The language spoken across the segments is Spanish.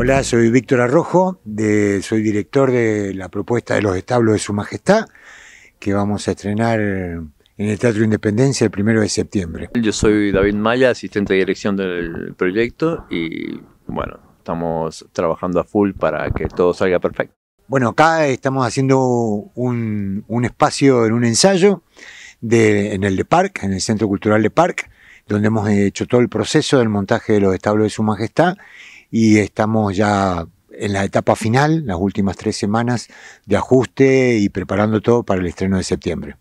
Hola, soy Víctor Arrojo, de, soy director de la propuesta de los establos de Su Majestad, que vamos a estrenar en el Teatro Independencia el primero de septiembre. Yo soy David Maya, asistente de dirección del proyecto y bueno, estamos trabajando a full para que todo salga perfecto. Bueno, acá estamos haciendo un, espacio en un ensayo en el de Parc, en el Centro Cultural de Parc donde hemos hecho todo el proceso del montaje de los establos de Su Majestad y estamos ya en la etapa final, las últimas tres semanas de ajuste y preparando todo para el estreno de septiembre.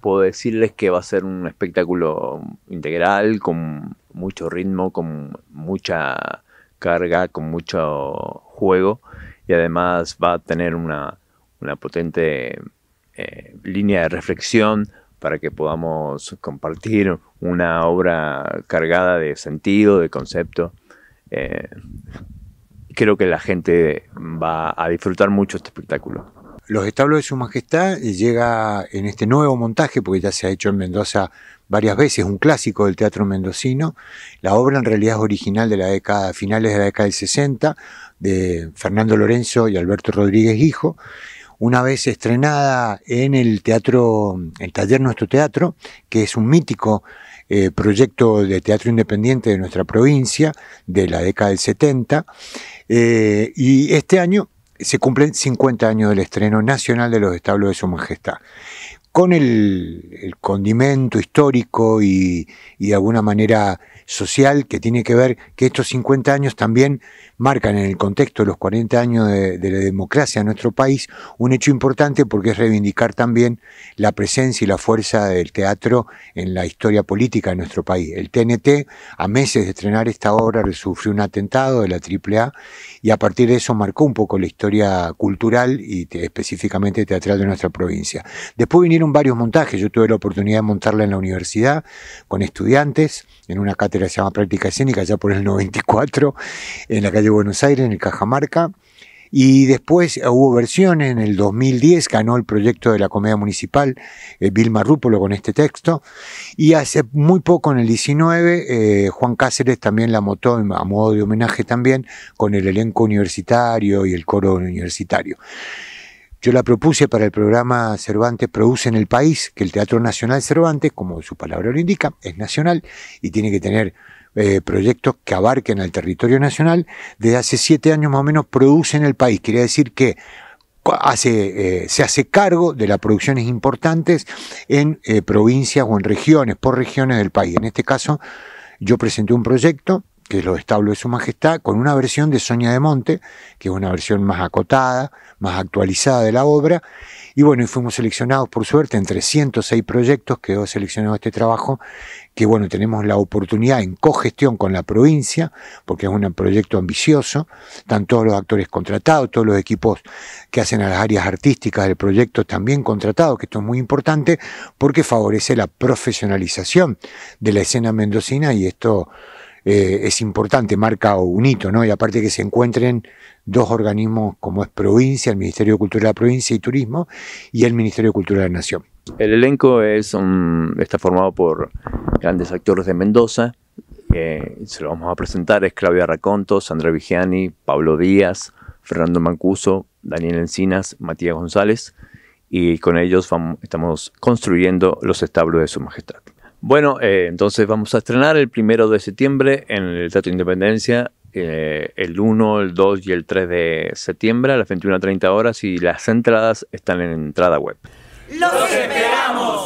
Puedo decirles que va a ser un espectáculo integral, con mucho ritmo, con mucha carga, con mucho juego y además va a tener una, potente eh, línea de reflexión para que podamos compartir una obra cargada de sentido, de concepto. Eh, creo que la gente va a disfrutar mucho este espectáculo. Los establos de Su Majestad llega en este nuevo montaje, porque ya se ha hecho en Mendoza varias veces, un clásico del teatro mendocino. La obra en realidad es original de la década, finales de la década del 60, de Fernando Lorenzo y Alberto Rodríguez Hijo una vez estrenada en el teatro, el taller Nuestro Teatro, que es un mítico eh, proyecto de teatro independiente de nuestra provincia de la década del 70. Eh, y este año se cumplen 50 años del estreno nacional de Los Establos de Su Majestad con el, condimento histórico y, de alguna manera social que tiene que ver que estos 50 años también marcan en el contexto de los 40 años de, la democracia en nuestro país un hecho importante porque es reivindicar también la presencia y la fuerza del teatro en la historia política de nuestro país. El TNT, a meses de estrenar esta obra, sufrió un atentado de la AAA y a partir de eso marcó un poco la historia cultural y específicamente teatral de nuestra provincia. Después vinieron varios montajes. Yo tuve la oportunidad de montarla en la universidad con estudiantes, en una cátedra que se llama Práctica Escénica, ya por el 94, en la calle de Buenos Aires, en el Cajamarca. Y después eh, hubo versiones, en el 2010 ganó el proyecto de la Comedia Municipal eh, Vilma Rúpolo con este texto, y hace muy poco, en el 19, eh, Juan Cáceres también la montó a modo de homenaje también con el elenco universitario y el coro universitario. Yo la propuse para el programa Cervantes Produce en el País, que el Teatro Nacional Cervantes, como su palabra lo indica, es nacional y tiene que tener eh, proyectos que abarquen al territorio nacional. Desde hace siete años más o menos produce en el país. quería decir que hace, eh, se hace cargo de las producciones importantes en eh, provincias o en regiones, por regiones del país. En este caso, yo presenté un proyecto que es lo de su majestad, con una versión de Sonia de Monte, que es una versión más acotada, más actualizada de la obra. Y bueno, y fuimos seleccionados, por suerte, entre 106 proyectos quedó seleccionado este trabajo, que bueno, tenemos la oportunidad en cogestión con la provincia, porque es un proyecto ambicioso, están todos los actores contratados, todos los equipos que hacen a las áreas artísticas del proyecto también contratados, que esto es muy importante, porque favorece la profesionalización de la escena mendocina y esto eh, es importante, marca un hito, ¿no? Y aparte que se encuentren dos organismos como es provincia, el Ministerio de Cultura de la Provincia y Turismo y el Ministerio de Cultura de la Nación. El elenco está formado por grandes actores de Mendoza, se lo vamos a presentar, es Claudia Raconto, Sandra Vigiani, Pablo Díaz, Fernando Mancuso, Daniel Encinas, Matías González, y con ellos estamos construyendo los establos de Su Majestad. Bueno, eh, entonces vamos a estrenar el primero de septiembre en el Teatro Independencia, eh, el 1, el 2 y el 3 de septiembre a las 21.30 horas y las entradas están en entrada web. ¡Los esperamos!